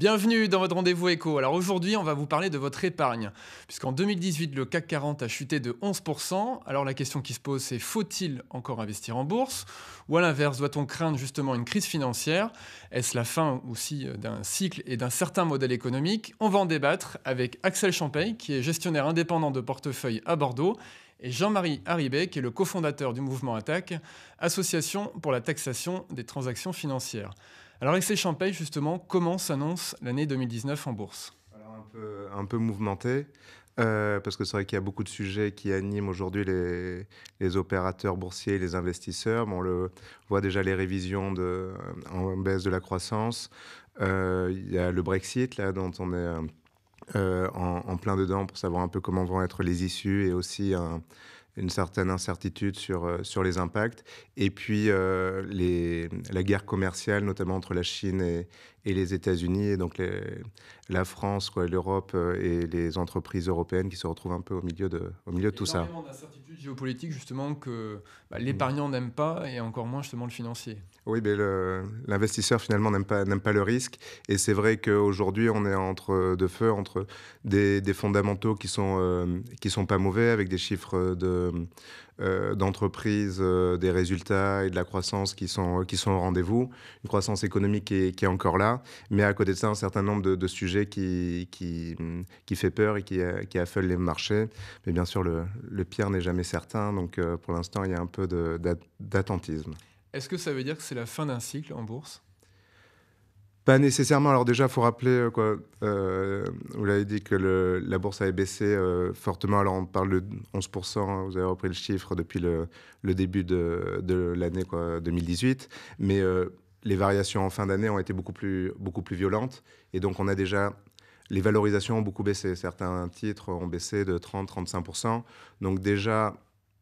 Bienvenue dans votre rendez-vous éco. Alors aujourd'hui, on va vous parler de votre épargne, puisqu'en 2018, le CAC 40 a chuté de 11%. Alors la question qui se pose, c'est faut-il encore investir en bourse Ou à l'inverse, doit-on craindre justement une crise financière Est-ce la fin aussi euh, d'un cycle et d'un certain modèle économique On va en débattre avec Axel Champagne, qui est gestionnaire indépendant de portefeuille à Bordeaux, et Jean-Marie Haribet, qui est le cofondateur du mouvement Attaque, association pour la taxation des transactions financières. Alors avec Champagne, justement, comment s'annonce l'année 2019 en bourse Alors un peu, un peu mouvementé. Euh, parce que c'est vrai qu'il y a beaucoup de sujets qui animent aujourd'hui les, les, opérateurs boursiers et les investisseurs. on le voit déjà les révisions de, en baisse de la croissance. Euh, il y a le Brexit, là, dont on est euh, en, en, plein dedans pour savoir un peu comment vont être les issues et aussi un une certaine incertitude sur, euh, sur les impacts. Et puis euh, les, la guerre commerciale, notamment entre la Chine et, les États-Unis, et donc les, la France, quoi, l'Europe euh, et les entreprises européennes qui se retrouvent un peu au milieu de, au milieu de tout ça. d'incertitudes géopolitiques justement que bah, l'épargnant mm. n'aime pas et encore moins justement le financier. Oui, mais l'investisseur finalement n'aime pas, n'aime pas le risque. Et c'est vrai qu'aujourd'hui, on est entre deux feux, entre des, fondamentaux qui sont, euh, qui sont pas mauvais, avec des chiffres de, euh, d'entreprises, euh, des résultats et de la croissance qui sont, qui sont au rendez-vous, une croissance économique qui est, encore là, mais à côté de ça, un certain nombre de, sujets qui, mm, qui, fait peur et qui, euh, qui les marchés. Mais bien sûr, le, pire n'est jamais certain, donc pour l'instant, il y a un peu d'attentisme. Est-ce que ça veut dire que c'est la fin d'un cycle en bourse pas nécessairement. Alors déjà, faut rappeler, euh, quoi, euh, vous l'avez dit que la bourse avait baissé euh, fortement. Alors on parle de 11%, hein, vous avez repris le chiffre depuis le, début de, l'année 2018. Mais les variations en fin d'année ont été beaucoup plus, beaucoup plus violentes. Et donc on a déjà... Les valorisations ont beaucoup baissé. Certains titres ont baissé de 30-35%. Donc déjà,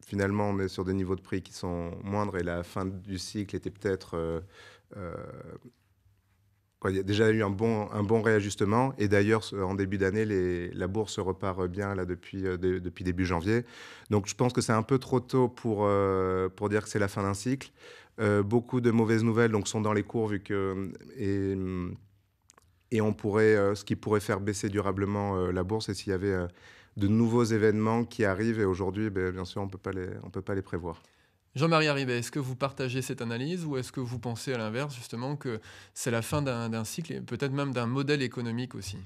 finalement, on est sur des niveaux de prix qui sont moindres et la fin du cycle était peut-être il y a déjà eu un bon, un bon réajustement. Et d'ailleurs, en début d'année, la bourse repart bien là, depuis, euh, depuis début janvier. Donc je pense que c'est un peu trop tôt pour, euh, pour dire que c'est la fin d'un cycle. Euh, beaucoup de mauvaises nouvelles donc, sont dans les cours, vu que. Et, on pourrait, ce qui pourrait faire baisser durablement la bourse, et s'il y avait de nouveaux événements qui arrivent. Et aujourd'hui, ben, bien sûr, on ne peut pas les prévoir. Jean-Marie Arribet, est-ce que vous partagez cette analyse ou est-ce que vous pensez à l'inverse, justement, que c'est la fin d'un cycle et peut-être même d'un modèle économique aussi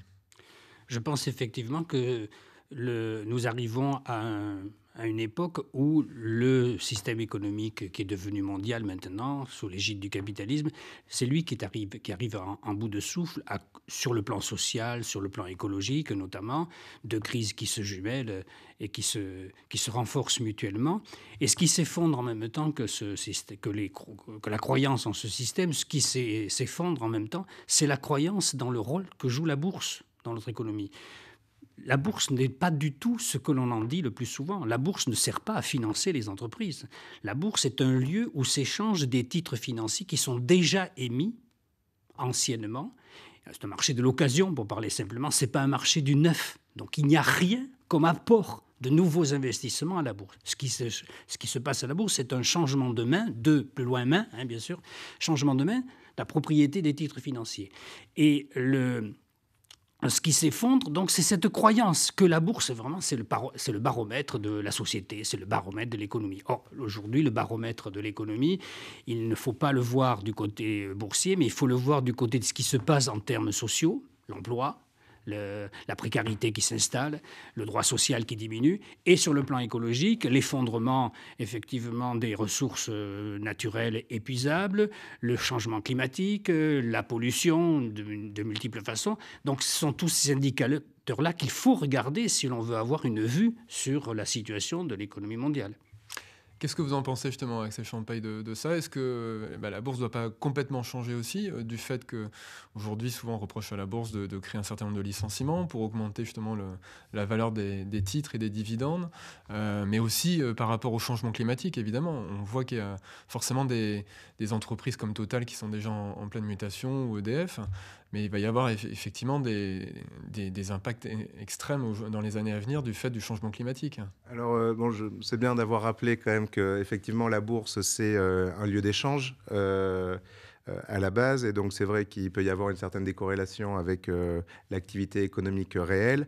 Je pense effectivement que nous arrivons à un à une époque où le système économique qui est devenu mondial maintenant, sous l'égide du capitalisme, c'est lui qui, arrive, qui arrive en, bout de souffle sur le plan social, sur le plan écologique notamment, de crises qui se jumellent et qui se, qui se renforcent mutuellement. Et ce qui s'effondre en même temps que, ce, que la croyance en ce système, ce qui s'effondre en même temps, c'est la croyance dans le rôle que joue la bourse dans notre économie. La bourse n'est pas du tout ce que l'on en dit le plus souvent. La bourse ne sert pas à financer les entreprises. La bourse est un lieu où s'échangent des titres financiers qui sont déjà émis anciennement. C'est un marché de l'occasion, pour parler simplement. C'est pas un marché du neuf. Donc il n'y a rien comme apport de nouveaux investissements à la bourse. Ce qui se, passe à la bourse, c'est un changement de main, de plus loin main, hein, bien sûr, changement de main, la propriété des titres financiers. Et le, ce qui s'effondre, donc, c'est cette croyance que la bourse, vraiment, c'est le, le, baromètre de la société, c'est le baromètre de l'économie. Or, aujourd'hui, le baromètre de l'économie, il ne faut pas le voir du côté boursier, mais il faut le voir du côté de ce qui se passe en termes sociaux, l'emploi, la précarité qui s'installe, le droit social qui diminue, et sur le plan écologique, l'effondrement effectivement des ressources euh, naturelles épuisables, le changement climatique, euh, la pollution de, de multiples façons. Donc ce sont tous ces indicateurs-là qu'il faut regarder si l'on veut avoir une vue sur la situation de l'économie mondiale. Qu'est-ce que vous en pensez justement, Axel Champagne, de, de ça Est-ce que euh, bah, la bourse ne doit pas complètement changer aussi euh, du fait aujourd'hui souvent, on reproche à la bourse de, créer un certain nombre de licenciements pour augmenter justement la valeur des, titres et des dividendes, euh, mais aussi par rapport au changement climatique, évidemment. On voit qu'il y a forcément des, entreprises comme Total qui sont déjà en pleine mutation ou EDF. Mais il va y avoir effectivement des, des, impacts e-, extrêmes dans les années à venir du fait du changement climatique. Hein. Alors, euh, bon, c'est bien d'avoir rappelé quand même que la bourse, c'est euh, un lieu d'échange. Euh, à la base, et donc c'est vrai qu'il peut y avoir une certaine décorrélation avec l'activité économique réelle.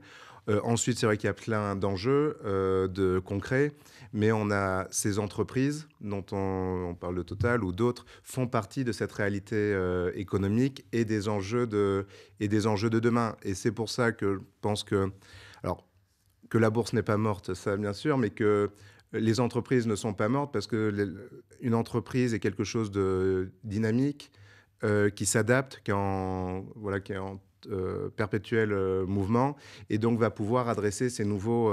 Euh, ensuite, c'est vrai qu'il y a plein d'enjeux euh, de concrets, mais on a ces entreprises dont on, parle de Total ou d'autres font partie de cette réalité euh, économique et des enjeux de et des enjeux de demain. Et c'est pour ça que je pense que alors que la bourse n'est pas morte, ça bien sûr, mais que les entreprises ne sont pas mortes parce que une entreprise est quelque chose de dynamique qui s'adapte, qui en voilà qui en euh, perpétuel euh, mouvement et donc va pouvoir adresser ces nouveaux...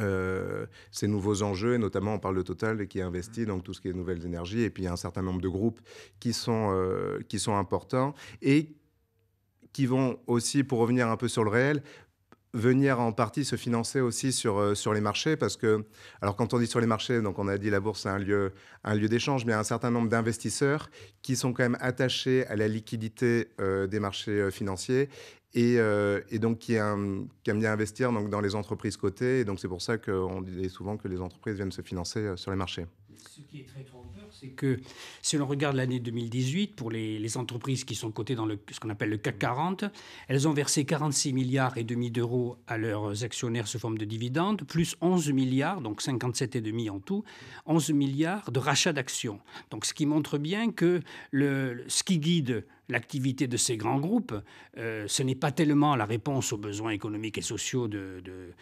Euh, ces nouveaux enjeux, et notamment on parle de Total qui est investi, donc tout ce qui est nouvelles énergies, et puis il y a un certain nombre de groupes qui sont, qui sont importants et qui vont aussi, pour revenir un peu sur le réel, venir en partie se financer aussi sur, euh, sur les marchés parce que, alors quand on dit sur les marchés, donc on a dit la bourse c'est un lieu, un lieu d'échange, mais il y a un certain nombre d'investisseurs qui sont quand même attachés à la liquidité euh, des marchés euh, financiers et, et donc qui, un, qui, aiment bien investir donc, dans les entreprises cotées. Et donc c'est pour ça qu'on dit souvent que les entreprises viennent se financer sur les marchés. Ce qui est très c'est que si l'on regarde l'année 2018, pour les, entreprises qui sont cotées dans ce qu'on appelle le CAC 40, elles ont versé 46 milliards et demi d'euros à leurs actionnaires sous forme de dividendes, plus 11 milliards, donc 57 et demi en tout, 11 milliards de rachats d'actions. Donc ce qui montre bien que le, ce qui guide l'activité de ces grands groupes, euh, ce n'est pas tellement la réponse aux besoins économiques et sociaux des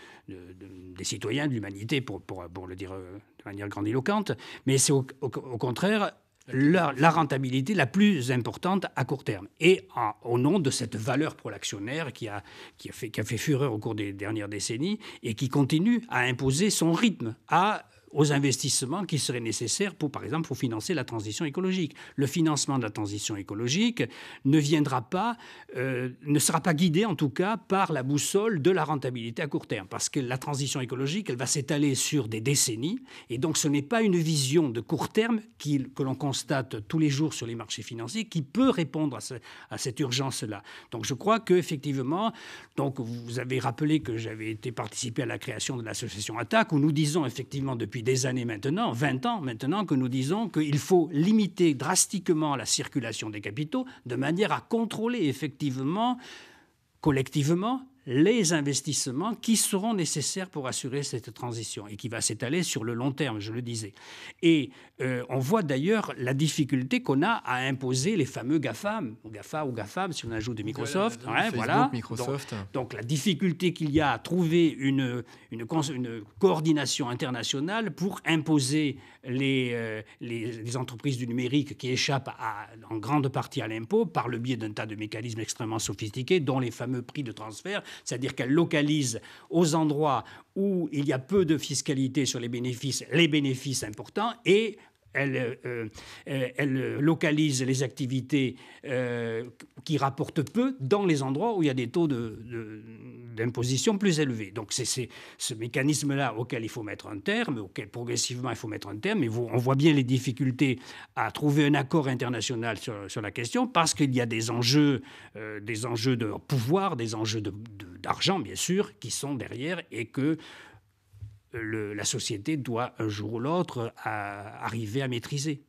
citoyens, de l'humanité, pour, pour, le dire euh, de manière grandiloquente, mais c'est au, contraire la, rentabilité la plus importante à court terme. Et au nom de cette valeur pour l'actionnaire qui a, qui, a qui a, fait fureur au cours des dernières décennies et qui continue à imposer son rythme à aux investissements qui seraient nécessaires pour, par exemple, pour financer la transition écologique. Le financement de la transition écologique ne viendra pas, euh, ne sera pas guidé en tout cas par la boussole de la rentabilité à court terme, parce que la transition écologique, elle va s'étaler sur des décennies, et donc ce n'est pas une vision de court terme qui, que l'on constate tous les jours sur les marchés financiers qui peut répondre à, cette urgence-là. Donc je crois que effectivement donc vous avez rappelé que j'avais été participé à la création de l'association Attaque, où nous disons effectivement depuis des années maintenant, 20 ans maintenant, que nous disons qu'il faut limiter drastiquement la circulation des capitaux de manière à contrôler effectivement, collectivement, les investissements qui seront nécessaires pour assurer cette transition et qui va s'étaler sur le long terme, je le disais. Et euh, on voit d'ailleurs la difficulté qu'on a à imposer les fameux GAFAM, ou GAFA ou GAFAM, si on ajoute de Microsoft. Hein, Microsoft. Donc, la difficulté qu'il y a à trouver une, coordination internationale pour imposer euh, les, entreprises du numérique qui échappent en grande partie à l'impôt par le biais d'un tas de mécanismes extrêmement sophistiqués, dont les fameux prix de transfert c'est-à-dire qu'elle localise aux endroits où il y a peu de fiscalité sur les bénéfices, les bénéfices importants, et euh, euh, elle, localise les activités euh, qui rapportent peu dans les endroits où il y a des taux d'imposition plus élevés. Donc c'est ce mécanisme-là auquel il faut mettre un terme, auquel progressivement il faut mettre un terme. Et on voit bien les difficultés à trouver un accord international sur, la question parce qu'il y a des enjeux, des enjeux de pouvoir, des enjeux d'argent, bien sûr, qui sont derrière et que la société doit un jour ou l'autre arriver à maîtriser.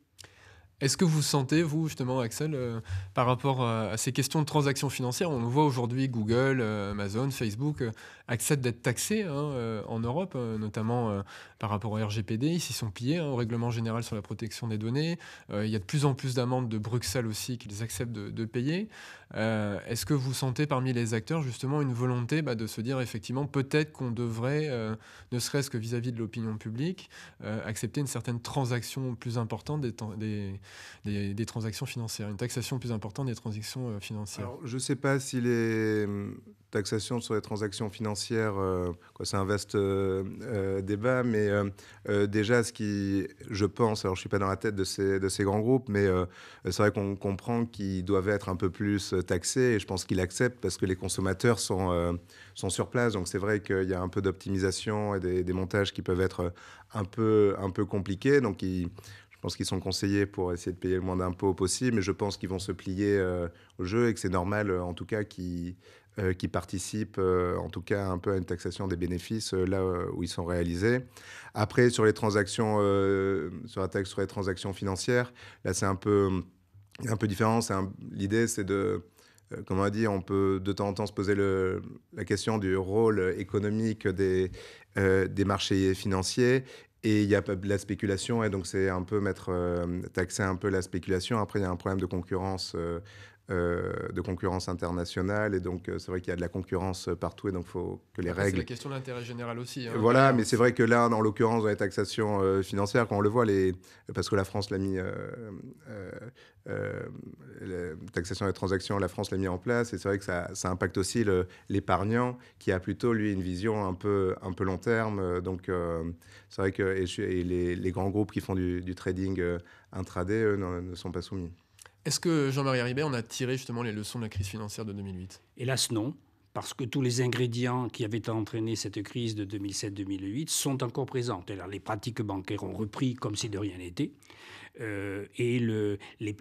Est-ce que vous sentez, vous, justement, Axel, euh, par rapport euh, à, ces questions de transactions financières On voit aujourd'hui, Google, euh, Amazon, Facebook acceptent d'être taxés hein, en Europe, notamment par rapport au RGPD. Ils s'y sont pillés, hein, au règlement général sur la protection des données. il y a de plus en plus d'amendes de Bruxelles aussi qu'ils acceptent de, payer. Est-ce que vous sentez parmi les acteurs, justement, une volonté bah, de se dire, effectivement, peut-être qu'on devrait, ne serait-ce que vis-à-vis de l'opinion publique, accepter une certaine transaction plus importante des, des des, transactions financières, une taxation plus importante des transactions euh, financières Alors, Je ne sais pas si les euh, taxations sur les transactions financières, euh, c'est un vaste débat, mais déjà, ce qui, je pense, alors je ne suis pas dans la tête de ces, de ces grands groupes, mais c'est vrai qu'on comprend qu'ils doivent être un peu plus taxés, et je pense qu'ils acceptent parce que les consommateurs sont, sont sur place, donc c'est vrai qu'il y a un peu d'optimisation et des, des montages qui peuvent être un peu, un peu compliqués, donc ils je pense qu'ils sont conseillés pour essayer de payer le moins d'impôts possible, mais je pense qu'ils vont se plier euh, au jeu et que c'est normal, euh, en tout cas, qu'ils euh, qui participent en tout cas un peu à une taxation des bénéfices là où ils sont réalisés. Après, sur les transactions, sur la taxe sur les transactions financières, là c'est un peu, un peu différent. L'idée c'est de, comme on a dit, on peut de temps en temps se poser le, la question du rôle économique des, des marchés financiers et il y a la spéculation, et donc c'est un peu mettre, euh, taxer un peu la spéculation. Après, il y a un problème de concurrence euh, euh, de concurrence internationale. Et donc, euh, c'est vrai qu'il y a de la concurrence partout et donc il faut que les règles. C'est la question de l'intérêt général aussi. Hein. voilà, mais c'est vrai que là, en l'occurrence, dans les taxations euh, financières, quand on le voit, les... parce que la France l'a mis. la taxation des transactions, la France l'a mis en place. Et c'est vrai que ça, impacte aussi l'épargnant qui a plutôt, lui, une vision un peu, un peu long terme. Donc, c'est vrai que et, les, les, grands groupes qui font du, trading intraday, eux, ne sont pas soumis. Est-ce que Jean-Marie Ribet on a tiré justement les leçons de la crise financière de 2008 Hélas non, parce que tous les ingrédients qui avaient entraîné cette crise de 2007-2008 sont encore présents. les pratiques bancaires ont repris comme si de rien n'était. Euh, et le, les,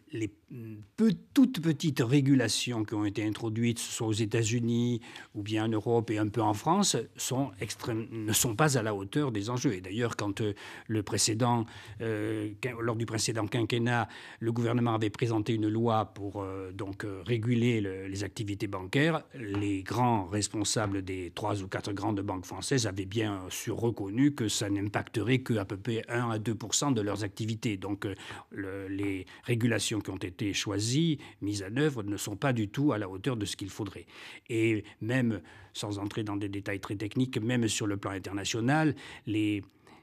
toutes petites régulations qui ont été introduites, soit aux États-Unis ou bien en Europe et un peu en France, sont ne sont pas à la hauteur des enjeux. Et d'ailleurs, quand euh, le précédent, euh, lors du précédent quinquennat, le gouvernement avait présenté une loi pour donc réguler les activités bancaires, les grands responsables des trois ou quatre grandes banques françaises avaient bien sûr reconnu que ça n'impacterait qu'à peu près 1 à 2 de leurs activités. Donc le, les régulations qui ont été choisies, mises en œuvre, ne sont pas du tout à la hauteur de ce qu'il faudrait. Et même, sans entrer dans des détails très techniques, même sur le plan international, les,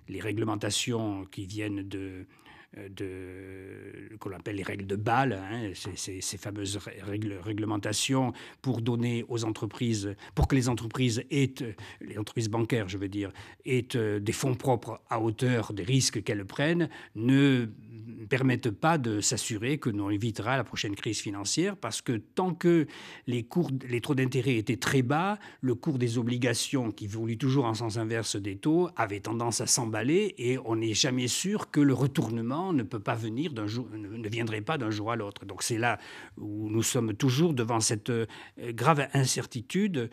les réglementations qui viennent de, de qu'on appelle les règles de Bâle, hein, ces, fameuses règles, réglementations pour donner aux entreprises, pour que les entreprises aient, les entreprises bancaires, je veux dire, aient euh, des fonds propres à hauteur des risques qu'elles prennent, ne ne permettent pas de s'assurer que l'on évitera la prochaine crise financière, parce que tant que les, cours, les taux d'intérêt étaient très bas, le cours des obligations, qui voulut toujours en sens inverse des taux, avait tendance à s'emballer et on n'est jamais sûr que le retournement ne peut pas venir d'un jour, ne viendrait pas d'un jour à l'autre. Donc c'est là où nous sommes toujours devant cette euh, grave incertitude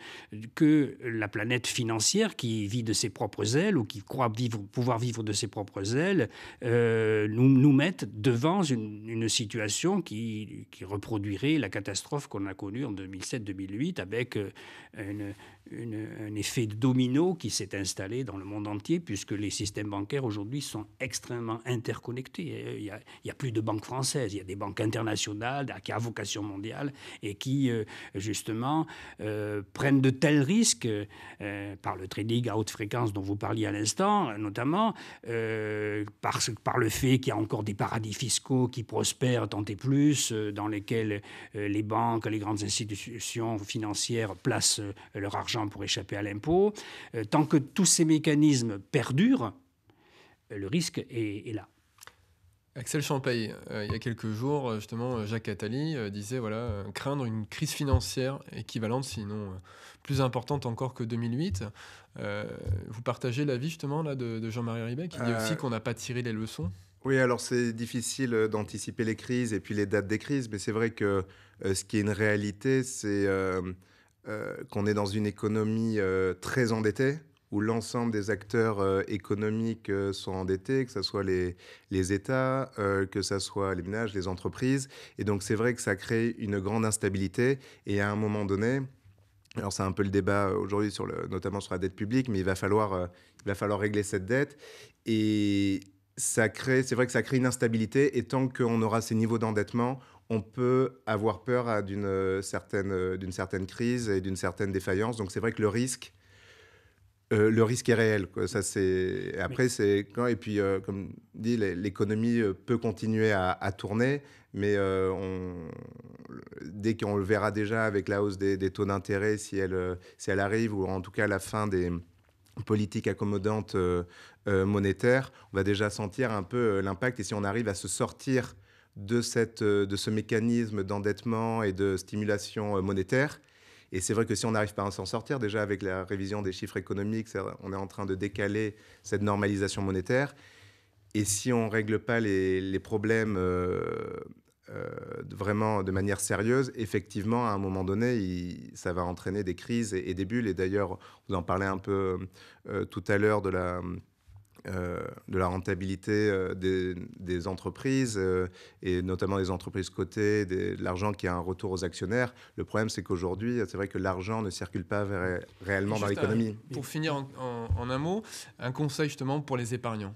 que la planète financière, qui vit de ses propres ailes ou qui croit vivre, pouvoir vivre de ses propres ailes, euh, nous, nous mette devant une, situation qui, qui, reproduirait la catastrophe qu'on a connue en 2007-2008 avec euh, une, un effet de domino qui s'est installé dans le monde entier, puisque les systèmes bancaires aujourd'hui sont extrêmement interconnectés. Euh, il n'y a, plus de banques françaises, il y a des banques internationales qui ont vocation mondiale et qui, euh, justement, euh, prennent de tels risques par le trading à haute fréquence dont vous parliez à l'instant, notamment, parce par, par, le fait qu'il y a encore des paradis fiscaux qui prospèrent tant et plus, dans lesquels les banques, les grandes institutions financières placent leur argent pour échapper à l'impôt, euh, tant que tous ces mécanismes perdurent, euh, le risque est, là. Axel Champaille, euh, il y a quelques jours, justement, Jacques Attali disait voilà, craindre une crise financière équivalente, sinon plus importante encore que 2008. vous partagez l'avis, justement, là, de, de Jean-Marie Ribet, qui dit aussi qu'on n'a pas tiré les leçons Oui, alors c'est difficile d'anticiper les crises et puis les dates des crises, mais c'est vrai que ce qui est une réalité, c'est euh, qu'on est dans une économie euh, très endettée, où l'ensemble des acteurs euh, économiques sont endettés, que ce soit les, États, que ce soit les ménages, les entreprises. Et donc c'est vrai que ça crée une grande instabilité. Et à un moment donné, alors c'est un peu le débat aujourd'hui, notamment sur la dette publique, mais il va falloir, il va falloir régler cette dette. Et ça crée, c'est vrai que ça crée une instabilité. Et tant qu'on aura ces niveaux d'endettement, on peut avoir peur d'une euh, certaine, euh, certaine crise et d'une certaine défaillance. Donc c'est vrai que le risque, euh, le risque est réel. Ça, c'est... Après, c'est quand... Et puis, comme dit, l'économie peut continuer à, tourner, mais dès qu'on le verra déjà avec la hausse des, taux d'intérêt, si elle, si elle arrive, ou en tout cas la fin des politiques accommodantes monétaires, on va déjà sentir un peu l'impact. Et si on arrive à se sortir de, cette, euh, de ce mécanisme d'endettement et de stimulation euh, monétaire. Et c'est vrai que si on n'arrive pas à s'en sortir, déjà avec la révision des chiffres économiques, euh, on est en train de décaler cette normalisation monétaire. Et si on ne règle pas les, problèmes vraiment de manière sérieuse, effectivement, à un moment donné, ça va entraîner des crises et, des bulles. Et d'ailleurs, vous en parlez un peu tout à l'heure de la euh, de la rentabilité euh, des, entreprises euh, et notamment des entreprises cotées, de l'argent qui a un retour aux actionnaires. Le problème, c'est qu'aujourd'hui, c'est vrai que l'argent ne circule pas réellement dans l'économie. Pour finir en un mot, un conseil justement pour les épargnants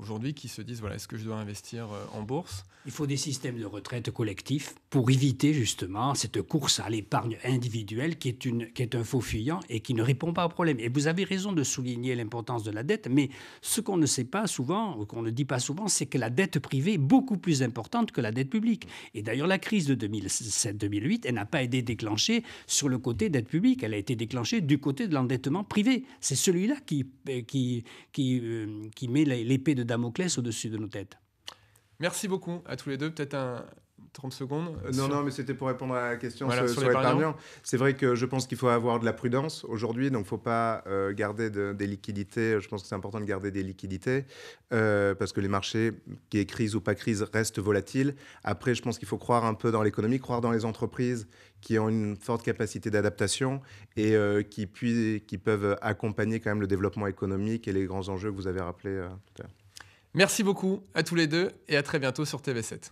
aujourd'hui qui se disent voilà, est-ce que je dois investir euh, en bourse Il faut des systèmes de retraite collectifs pour éviter justement cette course à l'épargne individuelle qui est, une, qui est un faux fuyant et qui ne répond pas au problème. Et vous avez raison de souligner l'importance de la dette, mais ce qu'on ne sait pas souvent, ou qu'on ne dit pas souvent, c'est que la dette privée est beaucoup plus importante que la dette publique. Et d'ailleurs, la crise de 2007-2008, elle n'a pas été déclenchée sur le côté dette publique, elle a été déclenchée du côté de l'endettement privé. C'est celui-là qui, euh, qui, qui, euh, qui met l'épée de Damoclès au-dessus de nos têtes. Merci beaucoup à tous les deux. Peut-être un, 30 secondes. Euh, non, non, mais c'était pour répondre à la question sur, sur, C'est vrai que je pense qu'il faut avoir de la prudence aujourd'hui, donc il ne faut pas euh, garder des liquidités. Je pense que c'est important de garder des liquidités euh, parce que les marchés, qui est crise ou pas crise, restent volatiles. Après, je pense qu'il faut croire un peu dans l'économie, croire dans les entreprises qui ont une forte capacité d'adaptation et qui, qui peuvent accompagner quand même le développement économique et les grands enjeux que vous avez rappelés tout à l'heure. Merci beaucoup à tous les deux et à très bientôt sur TV7.